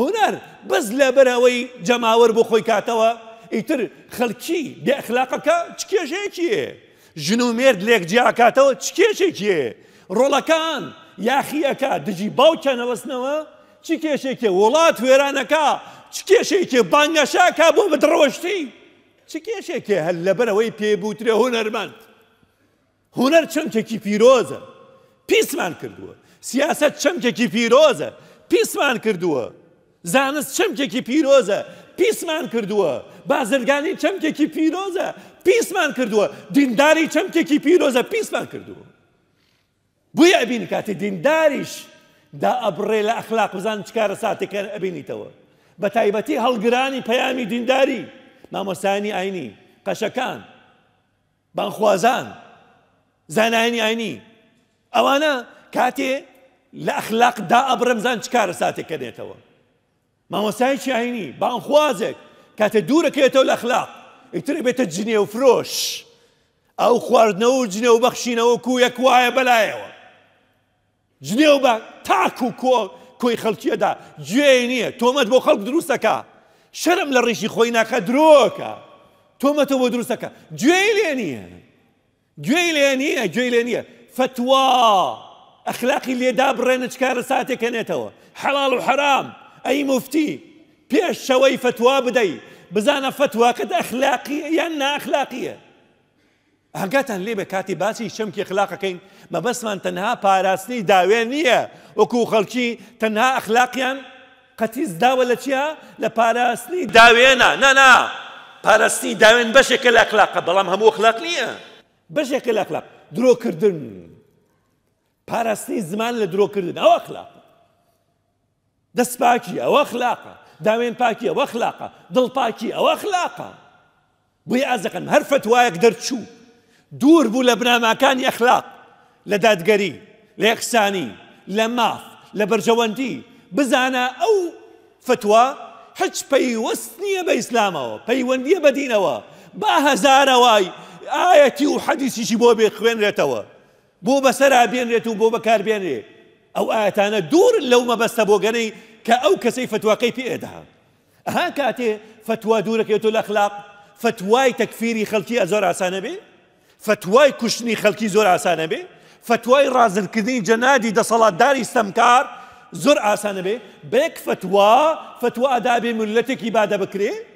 هوەر بەس لە بەرەوەی جەماوەەر بۆ خۆی کاتەوە ئیتر خەلکی دەخلاقەکە چ کێشێکیە ژن و مێرد لێک جیاکاتەوە چ کێشێکیە ڕۆڵەکان یاخیەکە دژی باوکەنەوەستنەوە چی کێشێکێ وڵات وێرانەکە چ کێشێکێ بانگەشاکە بۆ بدڕەوەشتی چ کێشێکێ هەل لە بەرەوەی پێبوترێ هوەرمەند هوەر چەمکێکی پیرۆزە پیسمان کردووە سیاست چەمکێکی پیرۆزە پیسمان کردووە زانست چەمکێکی پیرۆزە پیسمان کردووە بازرگانی چەمکێکی پیرۆزە پیسمان کردووە دینداری چەمکێکی پیرۆزە پیسمان کردووە بووی ئەبین کاتی دینداریش دا ئەبڕێ لە ئەخلاق وزان چکارە ساتێکە ئەبینیتەوە بە تایبەتی هەڵگرانی پەیامی دینداری مامۆسانی ئاینی قەشەکان بانخوازان زانانی ئاینی ئەوانە کاتێ لە ئەخلاق دا ئەبرەمزان چکارە ساتێکە دێتەوە ما عینی بانخوازێک کاتە دوورەکەێتەوە لە خلاق ئیتر بێتە جنێ و فرۆش ئەو خواردنەوە و جنێ و بەخشینەوە کو یەک وایە بەلایەوە جنێ و بە تاک و کۆ کۆی خەڵکیەدا گوێ نییە تۆمەت بۆ خەڵک دروستەکە شەرم لە ڕیشی خۆی ناکە درۆکە تۆمەتە بۆ دروستەکە گوێ لێ نییە گوێ لێ نییە گوێ لێ نییە فتوا ئەخلاقی لێدا ئەی مفتی پێش شەوەی فتووا بدەی بزانە فتوواکەت ئەخلاقی یان ناخلاقیە. هەنگاتان لێ بە کاتی باسی شەمکی خلاقەکەین مەبەسمان تەنها پاراستنی داوێن نییە وەکو خەڵکی تەنها ئەخلاقیان قەتیز داوە لە چیا لە پاراستنی داوێنە نانا پاراستنی داوێن بەشێکە لە ئەخلاقە بەڵام هەموو خلاق نییە بەشێکە لە ئەخلاق درۆکردن پاراستنی زمان لە درۆکردن ئەو ئەخلاقە دەست باكية ئەوە خلاقە داوێن پاکی ئەوە خلاقە دڵ پاکی ئەوە هر بۆی ئازەکەن هەر دور بو دوور بوو لە بناماکانی ئەخلاق لە دادگەری لە یەخسانی لە ماف لە بەرژەوەندی بزانە ئەو فتوا هیچ پەیوەست نییە بە ئیسلامەوە پەیوەندیە بەدینەوە با هەزارەوای ئاەتی و حەدیسیشی بين بێ خوێنرێتەوە بۆ بين بێنرێت او اتانا دور اللوم ما بس بوغني كاو كسيف فتواقي في ايدها ها كاتي فتوى دورك يوتو الاخلاق فتواي تكفيري خلقي ازور عسانه بي فتواي كشني خلقي زور عسانه بي فتواي راز كذين جنادي دا صلاة داري استمكار زور عسانه بي بيك فتوى فتوى ادابي ملتك عباده بكري